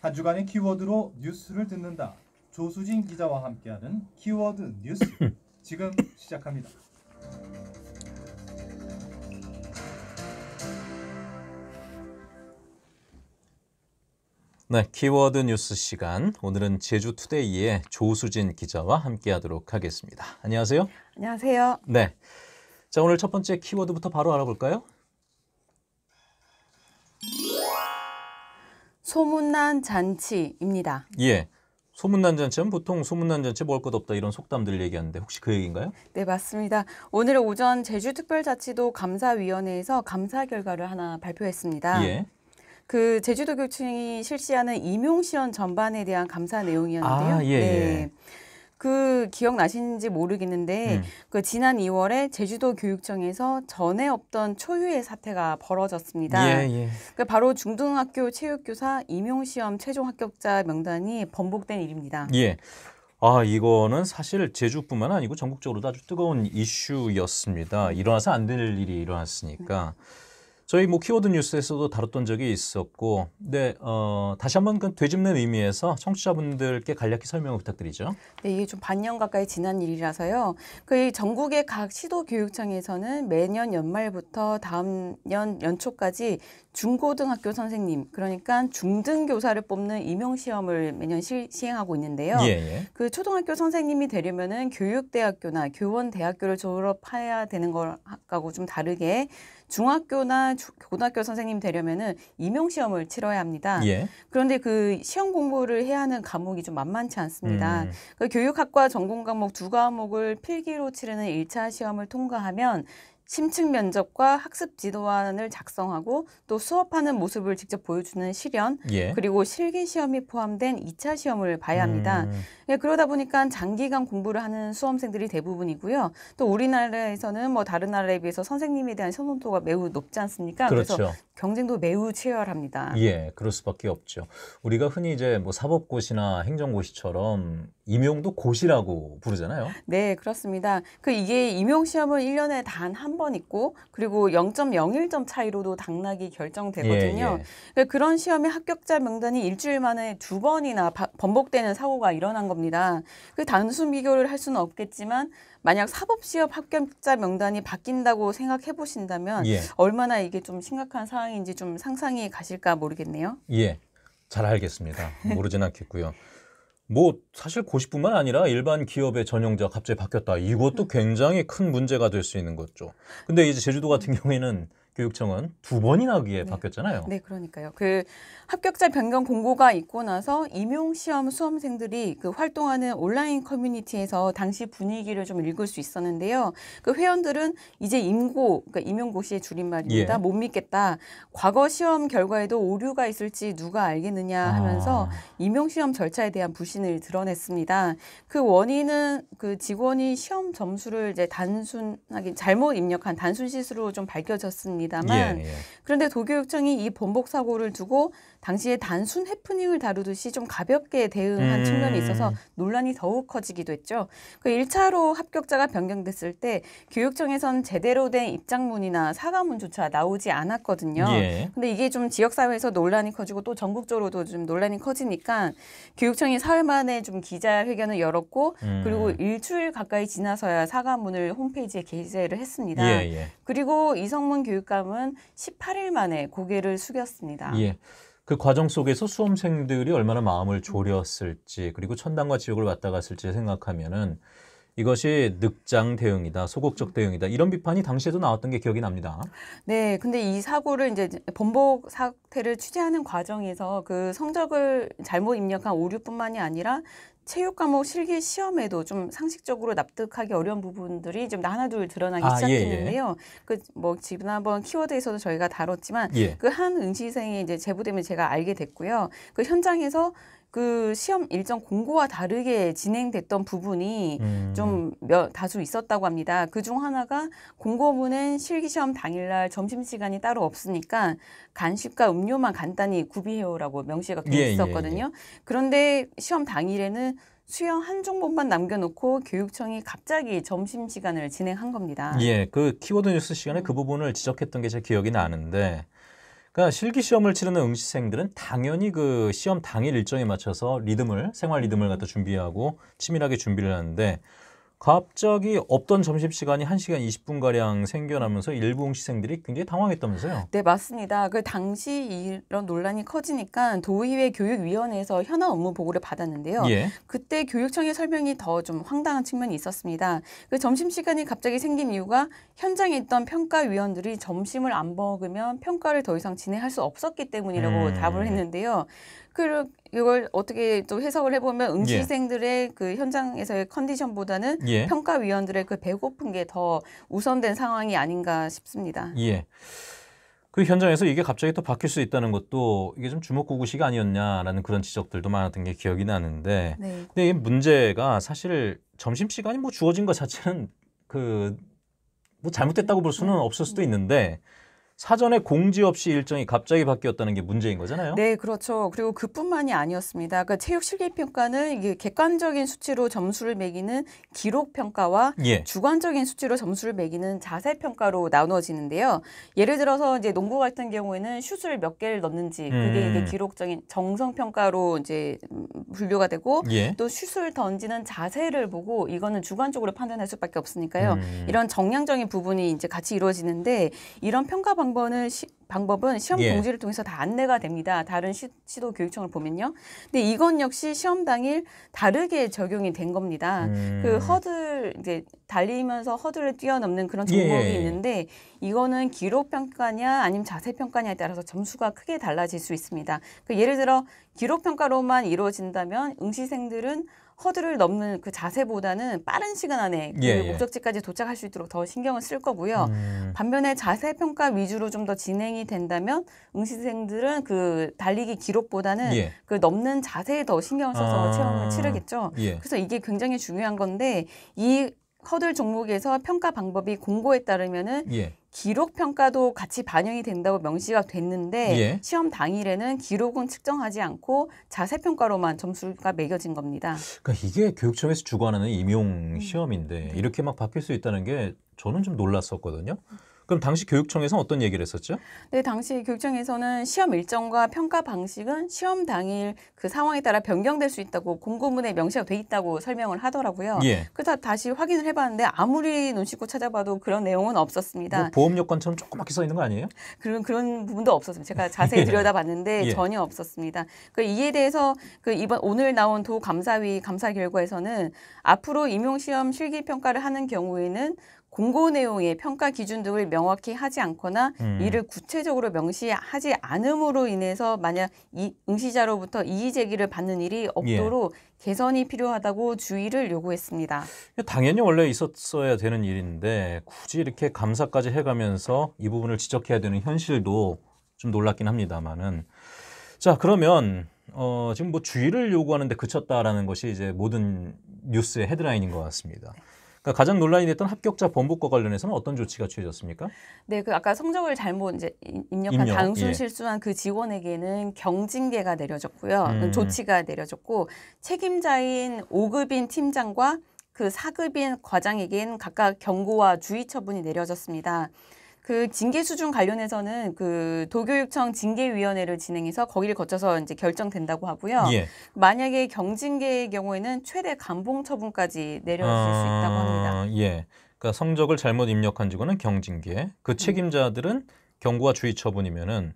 한 주간의 키워드로 뉴스를 듣는다. 조수진 기자와 함께하는 키워드 뉴스 지금 시작합니다. 네, 키워드 뉴스 시간. 오늘은 제주 투데이의 조수진 기자와 함께하도록 하겠습니다. 안녕하세요. 안녕하세요. 네. 자, 오늘 첫 번째 키워드부터 바로 알아볼까요? 소문난 잔치입니다. 예. 소문난 잔치는 보통 소문난 잔치 먹을 것 없다 이런 속담들 얘기하는데 혹시 그 얘기인가요? 네 맞습니다. 오늘 오전 제주특별자치도 감사위원회에서 감사 결과를 하나 발표했습니다. 예. 그 제주도교육청이 실시하는 임용시험 전반에 대한 감사 내용이었는데요. 아, 예, 네. 예. 그 기억나시는지 모르겠는데 음. 그 지난 2월에 제주도 교육청에서 전에 없던 초유의 사태가 벌어졌습니다. 예, 예. 그 바로 중등학교 체육교사 임용 시험 최종 합격자 명단이 번복된 일입니다. 예. 아, 이거는 사실 제주뿐만 아니고 전국적으로도 아주 뜨거운 이슈였습니다. 일어나서 안 될 일이 일어났으니까. 네. 저희 뭐 키워드 뉴스에서도 다뤘던 적이 있었고, 네, 어, 다시 한번 그 되짚는 의미에서 청취자분들께 간략히 설명을 부탁드리죠. 네, 이게 좀 반년 가까이 지난 일이라서요. 그 전국의 각 시도 교육청에서는 매년 연말부터 다음 년 연초까지 중고등학교 선생님, 그러니까 중등교사를 뽑는 임용시험을 매년 시, 행하고 있는데요. 예, 예. 그 초등학교 선생님이 되려면은 교육대학교나 교원대학교를 졸업해야 되는 거하고 좀 다르게 중학교나 고등학교 선생님 되려면은 임용 시험을 치러야 합니다. 예. 그런데 그 시험 공부를 해야 하는 과목이 좀 만만치 않습니다. 음. 그 교육학과 전공 과목 두 과목을 필기로 치르는 1차 시험을 통과하면 심층 면접과 학습 지도안을 작성하고 또 수업하는 모습을 직접 보여주는 실연 예. 그리고 실기 시험이 포함된 2차 시험을 봐야 합니다. 음. 예, 그러다 보니까 장기간 공부를 하는 수험생들이 대부분이고요. 또 우리나라에서는 뭐 다른 나라에 비해서 선생님에 대한 선호도가 매우 높지 않습니까? 그렇죠. 그래서 경쟁도 매우 치열합니다. 예, 그럴 수밖에 없죠. 우리가 흔히 이제 뭐 사법고시나 행정고시처럼 임용도 고시라고 부르잖아요. 네, 그렇습니다. 그 이게 임용 시험은 1년에 단 한 번 있고 그리고 0.01점 차이로도 당락이 결정되거든요. 예, 예. 네, 그런시험에 합격자 명단이 일주일 만에 두 번이나 바, 번복되는 사고가 일어난 겁니다. 그 단순 비교를 할 수는 없겠지만 만약 사법시험 합격자 명단이 바뀐다고 생각해 보신다면 예. 얼마나 이게 좀 심각한 상황인지 좀 상상이 가실까 모르겠네요. 예. 잘 알겠습니다. 모르진 않겠고요. 뭐 사실 고시뿐만 아니라 일반 기업의 전용자 갑자기 바뀌었다. 이것도 음. 굉장히 큰 문제가 될 수 있는 거죠. 근데 이제 제주도 같은 음. 경우에는 교육청은 두 번이나 그게 네. 바뀌었잖아요. 네, 그러니까요. 그 합격자 변경 공고가 있고 나서 임용 시험 수험생들이 그 활동하는 온라인 커뮤니티에서 당시 분위기를 좀 읽을 수 있었는데요. 그 회원들은 이제 임고, 그러니까 임용고시의 줄임말입니다. 예. 못 믿겠다. 과거 시험 결과에도 오류가 있을지 누가 알겠느냐 하면서 아. 임용 시험 절차에 대한 불신을 드러냈습니다. 그 원인은 그 직원이 시험 점수를 이제 단순하게 잘못 입력한 단순 실수로 좀 밝혀졌습니다. 있니다만 예, 예. 그런데 도교육청이 이 번복 사고를 두고 당시에 단순 해프닝을 다루듯이 좀 가볍게 대응한 음. 측면이 있어서 논란이 더욱 커지기도 했죠. 그 1차로 합격자가 변경됐을 때 교육청에선 제대로 된 입장문이나 사과문조차 나오지 않았거든요. 예. 근데 이게 좀 지역사회에서 논란이 커지고 또 전국적으로도 좀 논란이 커지니까 교육청이 사흘 만에 좀 기자회견을 열었고 음. 그리고 일주일 가까이 지나서야 사과문을 홈페이지에 게재를 했습니다. 예, 예. 그리고 이성문 교육감은 18일 만에 고개를 숙였습니다. 예. 그 과정 속에서 수험생들이 얼마나 마음을 졸였을지 그리고 천당과 지옥을 왔다 갔을지 생각하면은 이것이 늑장 대응이다, 소극적 대응이다 이런 비판이 당시에도 나왔던 게 기억이 납니다. 네, 근데 이 사고를 이제 번복 사태를 취재하는 과정에서 그 성적을 잘못 입력한 오류뿐만이 아니라 체육 과목 실기 시험에도 좀 상식적으로 납득하기 어려운 부분들이 좀 나나둘 드러나기 아, 시작했는데요. 예, 예. 그뭐 지난번 키워드에서도 저희가 다뤘지만 예. 그한 응시생이 이제 제보되면 제가 알게 됐고요. 그 현장에서 그 시험 일정 공고와 다르게 진행됐던 부분이 음. 좀 몇, 다수 있었다고 합니다. 그 중 하나가 공고문은 실기시험 당일날 점심시간이 따로 없으니까 간식과 음료만 간단히 구비해오라고 명시가 예, 있었거든요. 예, 예. 그런데 시험 당일에는 수영 한 종목만 남겨놓고 교육청이 갑자기 점심 시간을 진행한 겁니다. 예, 그 키워드 뉴스 시간에 그 부분을 지적했던 게 제 기억이 나는데 그러니까 실기 시험을 치르는 응시생들은 당연히 그 시험 당일 일정에 맞춰서 리듬을 생활 리듬을 갖다 준비하고 치밀하게 준비를 하는데 갑자기 없던 점심시간이 1시간 20분가량 생겨나면서 일부 응시생들이 굉장히 당황했다면서요? 네, 맞습니다. 그 당시 이런 논란이 커지니까 도의회 교육위원회에서 현안 업무 보고를 받았는데요. 예. 그때 교육청의 설명이 더 좀 황당한 측면이 있었습니다. 그 점심시간이 갑자기 생긴 이유가 현장에 있던 평가위원들이 점심을 안 먹으면 평가를 더 이상 진행할 수 없었기 때문이라고 음. 답을 했는데요. 그리고 이걸 어떻게 또 해석을 해보면 응시생들의 예. 그 현장에서의 컨디션보다는 예. 평가위원들의 그 배고픈 게 더 우선된 상황이 아닌가 싶습니다. 예. 그 현장에서 이게 갑자기 또 바뀔 수 있다는 것도 이게 좀주먹구구식 아니었냐라는 그런 지적들도 많았던 게 기억이 나는데 네. 근데 이 문제가 사실 점심시간이 뭐 주어진 것 자체는 그 뭐 잘못됐다고 볼 수는 없을 수도 음. 있는데 사전에 공지 없이 일정이 갑자기 바뀌었다는 게 문제인 거잖아요. 네, 그렇죠. 그리고 그뿐만이 아니었습니다. 그러니까 체육 실기 평가는 이게 객관적인 수치로 점수를 매기는 기록 평가와 예. 주관적인 수치로 점수를 매기는 자세 평가로 나누어지는데요. 예를 들어서 이제 농구 같은 경우에는 슛을 몇 개를 넣는지 그게 음. 이제 기록적인 정성 평가로 이제 분류가 되고 예. 또 슛을 던지는 자세를 보고 이거는 주관적으로 판단할 수밖에 없으니까요. 음. 이런 정량적인 부분이 이제 같이 이루어지는데 이런 평가 방 방법은 시, 방법은 시험 예. 공지를 통해서 다 안내가 됩니다. 다른 시, 도 교육청을 보면요. 근데 이건 역시 시험 당일 다르게 적용이 된 겁니다. 음. 그 허들 이제 달리면서 허들을 뛰어넘는 그런 예. 종목이 예. 있는데 이거는 기록 평가냐 아니면 자세 평가냐에 따라서 점수가 크게 달라질 수 있습니다. 그 예를 들어 기록 평가로만 이루어진다면 응시생들은 허들을 넘는 그 자세보다는 빠른 시간 안에 그 예, 예. 목적지까지 도착할 수 있도록 더 신경을 쓸 거고요. 음. 반면에 자세 평가 위주로 좀 더 진행이 된다면 응시생들은 그 달리기 기록보다는 예. 그 넘는 자세에 더 신경을 써서 아. 체험을 치르겠죠. 예. 그래서 이게 굉장히 중요한 건데 이 허들 종목에서 평가 방법이 공고에 따르면은 예. 기록 평가도 같이 반영이 된다고 명시가 됐는데 예. 시험 당일에는 기록은 측정하지 않고 자세 평가로만 점수가 매겨진 겁니다. 그러니까 이게 교육청에서 주관하는 임용 음. 시험인데 네. 이렇게 막 바뀔 수 있다는 게 저는 좀 놀랐었거든요. 그럼 당시 교육청에서 어떤 얘기를 했었죠? 네, 당시 교육청에서는 시험 일정과 평가 방식은 시험 당일 그 상황에 따라 변경될 수 있다고 공고문에 명시가 돼 있다고 설명을 하더라고요. 예. 그래서 다시 확인을 해봤는데 아무리 눈 씻고 찾아봐도 그런 내용은 없었습니다. 뭐 보험 요건처럼 조그맣게 써 있는 거 아니에요? 그런 그런 부분도 없었습니다. 제가 자세히 예. 들여다봤는데 예. 전혀 없었습니다. 그 이에 대해서 그 이번 오늘 나온 도 감사위 감사 결과에서는 앞으로 임용 시험 실기 평가를 하는 경우에는 공고 내용의 평가 기준 등을 명확히 하지 않거나 음. 이를 구체적으로 명시하지 않음으로 인해서 만약 이 응시자로부터 이의 제기를 받는 일이 예. 없도록 예. 개선이 필요하다고 주의를 요구했습니다. 당연히 원래 있었어야 되는 일인데 굳이 이렇게 감사까지 해가면서 이 부분을 지적해야 되는 현실도 좀 놀랍긴 합니다만은 자 그러면 어, 지금 뭐 주의를 요구하는데 그쳤다라는 것이 이제 모든 뉴스의 헤드라인인 것 같습니다. 그러니까 가장 논란이 됐던 합격자 번복과 관련해서는 어떤 조치가 취해졌습니까? 네, 그 아까 성적을 잘못 이제 입력한 입력, 단순 예. 실수한 그 직원에게는 경징계가 내려졌고요. 음. 조치가 내려졌고 책임자인 5급인 팀장과 그 4급인 과장에겐 각각 경고와 주의 처분이 내려졌습니다. 그 징계 수준 관련해서는 그 도교육청 징계위원회를 진행해서 거기를 거쳐서 이제 결정된다고 하고요. 예. 만약에 경징계의 경우에는 최대 감봉 처분까지 내려질 아... 수 있다고 아, 합니다. 예. 그러니까 성적을 잘못 입력한 직원은 경징계, 그 책임자들은 경고와 주의 처분이면은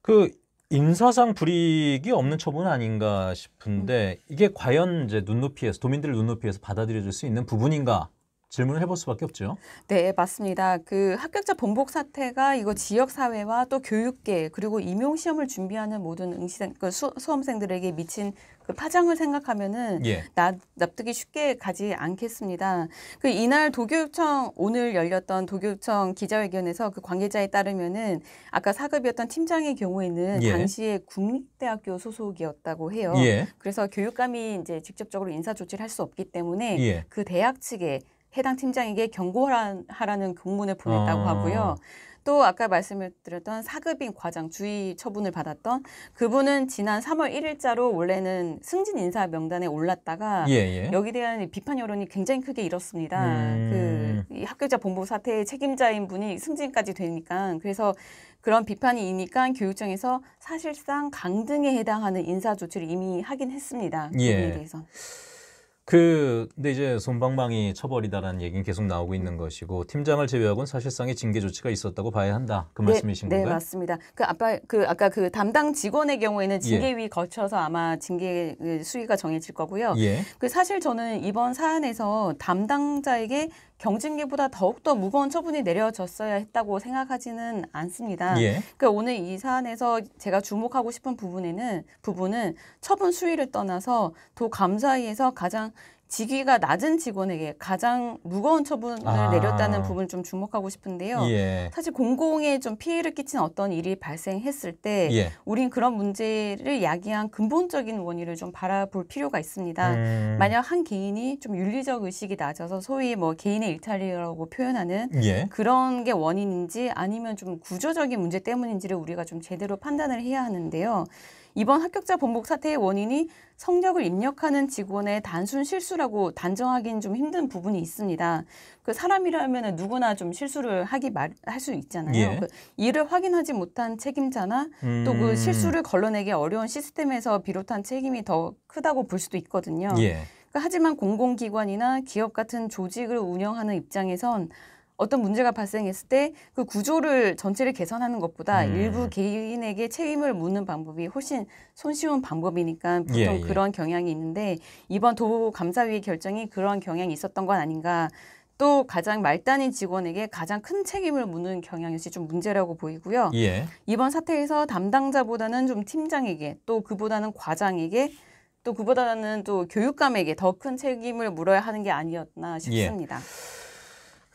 그 인사상 불이익이 없는 처분 아닌가 싶은데 음. 이게 과연 이제 눈높이에서 도민들 눈높이에서 받아들여질 수 있는 부분인가 질문을 해볼 수밖에 없죠. 네, 맞습니다. 그 합격자 번복 사태가 이거 지역 사회와 또 교육계 그리고 임용 시험을 준비하는 모든 응시생 그 수, 험생들에게 미친 그 파장을 생각하면은 예. 나, 납득이 쉽게 가지 않겠습니다. 그 이날 도교육청 오늘 열렸던 도교육청 기자회견에서 그 관계자에 따르면은 아까 사급이었던 팀장의 경우에는 예. 당시에 국립대학교 소속이었다고 해요. 예. 그래서 교육감이 이제 직접적으로 인사 조치를 할 수 없기 때문에 예. 그 대학 측에 해당 팀장에게 경고하라는 공문을 보냈다고 아. 하고요. 또 아까 말씀드렸던 을 사급인 과장 주의 처분을 받았던 그분은 지난 3월 1일자로 원래는 승진 인사 명단에 올랐다가 예, 예. 여기 대한 비판 여론이 굉장히 크게 일었습니다. 그 음. 그 학교자 본부 사태의 책임자인 분이 승진까지 되니까 그래서 그런 비판이 이니까 교육청에서 사실상 강등에 해당하는 인사 조치를 이미 하긴 했습니다. 예. 거에 그 대해서. 그 근데 이제 손방망이 처벌이다라는 얘기는 계속 나오고 있는 것이고 팀장을 제외하고는 사실상의 징계 조치가 있었다고 봐야 한다. 그 네, 말씀이신 네, 건가요? 네, 맞습니다. 그 아까 그 아까 그 담당 직원의 경우에는 예. 징계위 예. 거쳐서 아마 징계 그 수위가 정해질 거고요. 예. 그 사실 저는 이번 사안에서 담당자에게 경징계보다 더욱더 무거운 처분이 내려졌어야 했다고 생각하지는 않습니다. 예. 그 오늘 이 사안에서 제가 주목하고 싶은 부분에는 부분은 처분 수위를 떠나서 도 감사위에서 가장 직위가 낮은 직원에게 가장 무거운 처분을 아. 내렸다는 부분을 좀 주목하고 싶은데요. 예. 사실 공공에 좀 피해를 끼친 어떤 일이 발생했을 때 예. 우린 그런 문제를 야기한 근본적인 원인을 좀 바라볼 필요가 있습니다. 음. 만약 한 개인이 좀 윤리적 의식이 낮아서 소위 뭐 개인의 일탈이라고 표현하는 예. 그런 게 원인인지 아니면 좀 구조적인 문제 때문인지를 우리가 좀 제대로 판단을 해야 하는데요. 이번 합격자 번복 사태의 원인이 성적을 입력하는 직원의 단순 실수라고 단정하기는 좀 힘든 부분이 있습니다. 그 사람이라면 누구나 좀 실수를 하기 말할수 있잖아요. 예. 그 일을 확인하지 못한 책임자나 그 음. 또그 실수를 걸러내기 어려운 시스템에서 비롯한 책임이 더 크다고 볼 수도 있거든요. 예. 그 하지만 공공기관이나 기업 같은 조직을 운영하는 입장에선 어떤 문제가 발생했을 때 그 구조를 전체를 개선하는 것보다 음. 일부 개인에게 책임을 묻는 방법이 훨씬 손쉬운 방법이니까 예, 보통 예, 예. 그런 경향이 있는데 이번 도보 감사위 결정이 그런 경향이 있었던 건 아닌가 또 가장 말단인 직원에게 가장 큰 책임을 묻는 경향 역시 좀 문제라고 보이고요. 예. 이번 사태에서 담당자보다는 좀 팀장에게 또 그보다는 과장에게 또 그보다는 또 교육감에게 더 큰 책임을 물어야 하는 게 아니었나 예. 싶습니다. 예.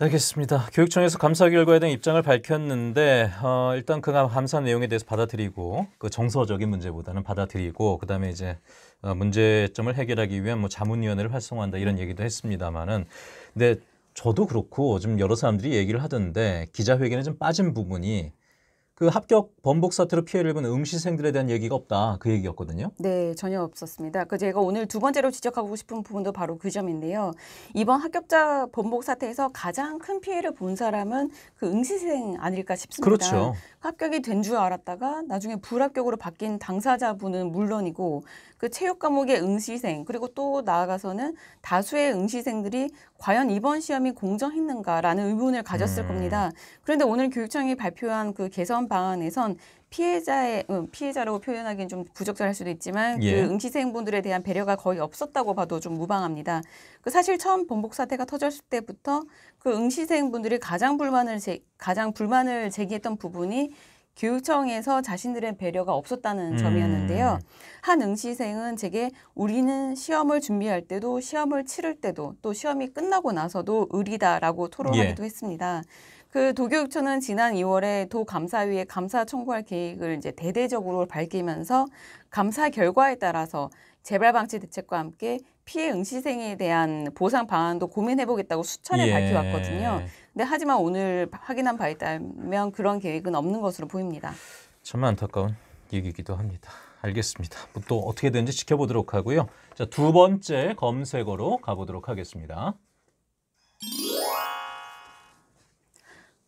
알겠습니다. 교육청에서 감사 결과에 대한 입장을 밝혔는데 어, 일단 그 감사 내용에 대해서 받아들이고 그 정서적인 문제보다는 받아들이고 그다음에 이제 어, 문제점을 해결하기 위한 뭐 자문위원회를 활성화한다 이런 얘기도 했습니다만은 근데 저도 그렇고 지금 여러 사람들이 얘기를 하던데 기자회견에 좀 빠진 부분이 그 합격 번복 사태로 피해를 입은 응시생들에 대한 얘기가 없다 그 얘기였거든요. 네, 전혀 없었습니다. 그 제가 오늘 두 번째로 지적하고 싶은 부분도 바로 그 점인데요. 이번 합격자 번복 사태에서 가장 큰 피해를 본 사람은 그 응시생 아닐까 싶습니다. 그렇죠. 그 합격이 된 줄 알았다가 나중에 불합격으로 바뀐 당사자분은 물론이고 그 체육 과목의 응시생 그리고 또 나아가서는 다수의 응시생들이 과연 이번 시험이 공정했는가라는 의문을 가졌을 음. 겁니다. 그런데 오늘 교육청이 발표한 그 개선 이번 방안에선 피해자의 어, 피해자라고 표현하기는 좀 부적절할 수도 있지만 그 예. 그 응시생분들에 대한 배려가 거의 없었다고 봐도 좀 무방합니다. 그 사실 처음 번복 사태가 터졌을 때부터 그 응시생분들이 가장 불만을 제, 가장 불만을 제기했던 부분이 교육청에서 자신들의 배려가 없었다는 음. 점이었는데요. 한 응시생은 제게 우리는 시험을 준비할 때도 시험을 치를 때도 또 시험이 끝나고 나서도 의리다라고 토론하기도 예. 했습니다. 그 도교육청은 지난 2월에 도 감사위에 감사 청구할 계획을 이제 대대적으로 밝히면서 감사 결과에 따라서 재발 방지 대책과 함께 피해 응시생에 대한 보상 방안도 고민해보겠다고 수천에 예. 밝혀왔거든요. 근데 하지만 오늘 확인한 바에 따르면 그런 계획은 없는 것으로 보입니다. 참 안타까운 얘기이기도 합니다. 알겠습니다. 또 어떻게 되는지 지켜보도록 하고요. 자, 두 번째 검색어로 가보도록 하겠습니다.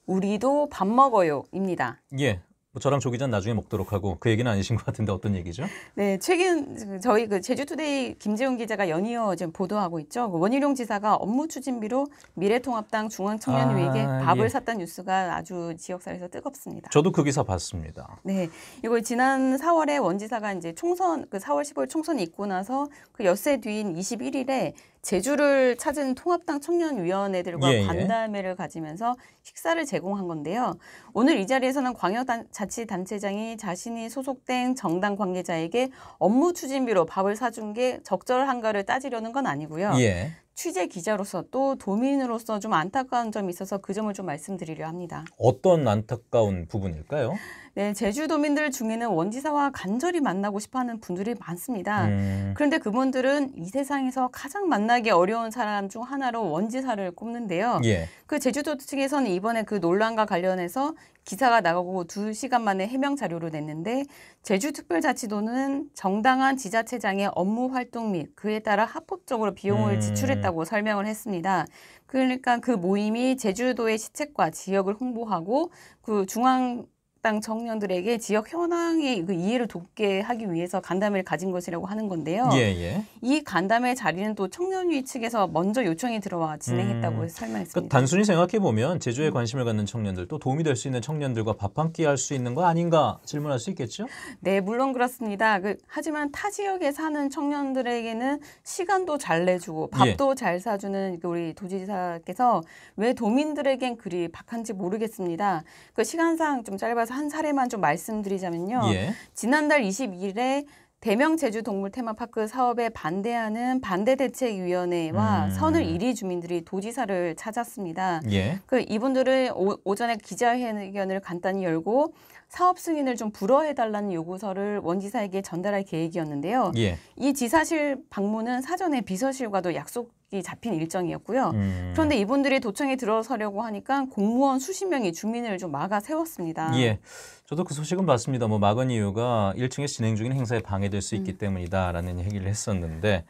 우리도 밥 먹어요입니다. 예. 뭐 저랑 조기자 나중에 먹도록 하고 그 얘기는 아니신 것 같은데 어떤 얘기죠? 네, 최근 그 저희 그 제주투데이 김재훈 기자가 연이어 지금 보도하고 있죠. 그 원희룡 지사가 업무 추진비로 미래통합당 중앙청년회의에 아, 밥을 예. 샀다는 뉴스가 아주 지역사회에서 뜨겁습니다. 저도 그 기사 봤습니다. 네, 이걸 지난 4월에 원 지사가 이제 총선 그 4월 15일 총선이 있고 나서 그 엿새 뒤인 21일에 제주를 찾은 통합당 청년위원회들과 예, 예. 간담회를 예. 가지면서 식사를 제공한 건데요. 오늘 이 자리에서는 광역자치단체장이 자신이 소속된 정당 관계자에게 업무 추진비로 밥을 사준 게 적절한가를 따지려는 건 아니고요. 예. 취재 기자로서 또 도민으로서 좀 안타까운 점이 있어서 그 점을 좀 말씀드리려 합니다. 어떤 안타까운 부분일까요? 네, 제주도민들 중에는 원지사와 간절히 만나고 싶어하는 분들이 많습니다. 음. 그런데 그분들은 이 세상에서 가장 만나기 어려운 사람 중 하나로 원지사를 꼽는데요. 예. 그 제주도 측에서는 이번에 그 논란과 관련해서 기사가 나가고 두 시간 만에 해명 자료를 냈는데 제주특별자치도는 정당한 지자체장의 업무 활동 및 그에 따라 합법적으로 비용을 음. 지출했다고 설명을 했습니다. 그러니까 그 모임이 제주도의 시책과 지역을 홍보하고 그 중앙 당 청년들에게 지역 현황의 그 이해를 돕게 하기 위해서 간담회를 가진 것이라고 하는 건데요. 예, 예. 이 간담회 자리는 또 청년위 측에서 먼저 요청이 들어와 진행했다고 음, 설명했습니다. 그러니까 단순히 생각해 보면 제주에 관심을 갖는 청년들 또 도움이 될 수 있는 청년들과 밥 한 끼 할 수 있는 거 아닌가 질문할 수 있겠죠? 네, 물론 그렇습니다. 그, 하지만 타 지역에 사는 청년들에게는 시간도 잘 내주고 밥도 예. 잘 사주는 그 우리 도지사께서 왜 도민들에겐 그리 박한지 모르겠습니다. 그 시간상 좀 짧아서 한 사례만 좀 말씀드리자면요. 예. 지난달 22일에 대명 제주 동물 테마파크 사업에 반대하는 반대대책위원회와 음. 선을 1위 주민들이 도지사를 찾았습니다. 예. 그 이분들을 오, 전에 기자회견을 간단히 열고 사업 승인을 좀 불허해달라는 요구서를 원지사에게 전달할 계획이었는데요. 예. 이 지사실 방문은 사전에 비서실과도 약속 잡힌 일정이었고요. 음. 그런데 이분들이 도청에 들어서려고 하니까 공무원 수십 명이 주민을 좀 막아 세웠습니다. 예. 저도 그 소식은 봤습니다. 뭐 막은 이유가 1층에 진행 중인 행사에 방해될 수 있기 음. 때문이다라는 얘기를 했었는데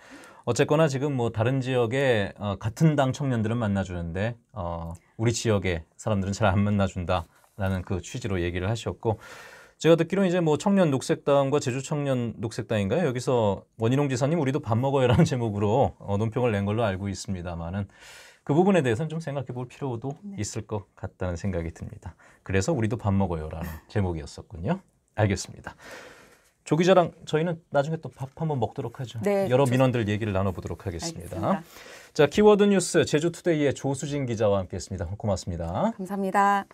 어쨌거나 지금 뭐 다른 지역에 어, 같은 당 청년들은 만나주는데 어, 우리 지역의 사람들은 잘 안 만나준다라는 그 취지로 얘기를 하셨고 제가 듣기로 이제 뭐 청년 녹색당과 제주 청년 녹색당인가요? 여기서 원희룡 지사님 우리도 밥 먹어요라는 제목으로 어, 논평을 낸 걸로 알고 있습니다만은 그 부분에 대해서는 좀 생각해 볼 필요도 네. 있을 것 같다는 생각이 듭니다. 그래서 우리도 밥 먹어요라는 제목이었었군요. 알겠습니다. 조기자랑 저희는 나중에 또 밥 한번 먹도록 하죠. 네, 여러 그렇죠. 민원들 얘기를 나눠보도록 하겠습니다. 알겠습니다. 자, 키워드 뉴스 제주투데이의 조수진 기자와 함께했습니다. 고맙습니다. 감사합니다.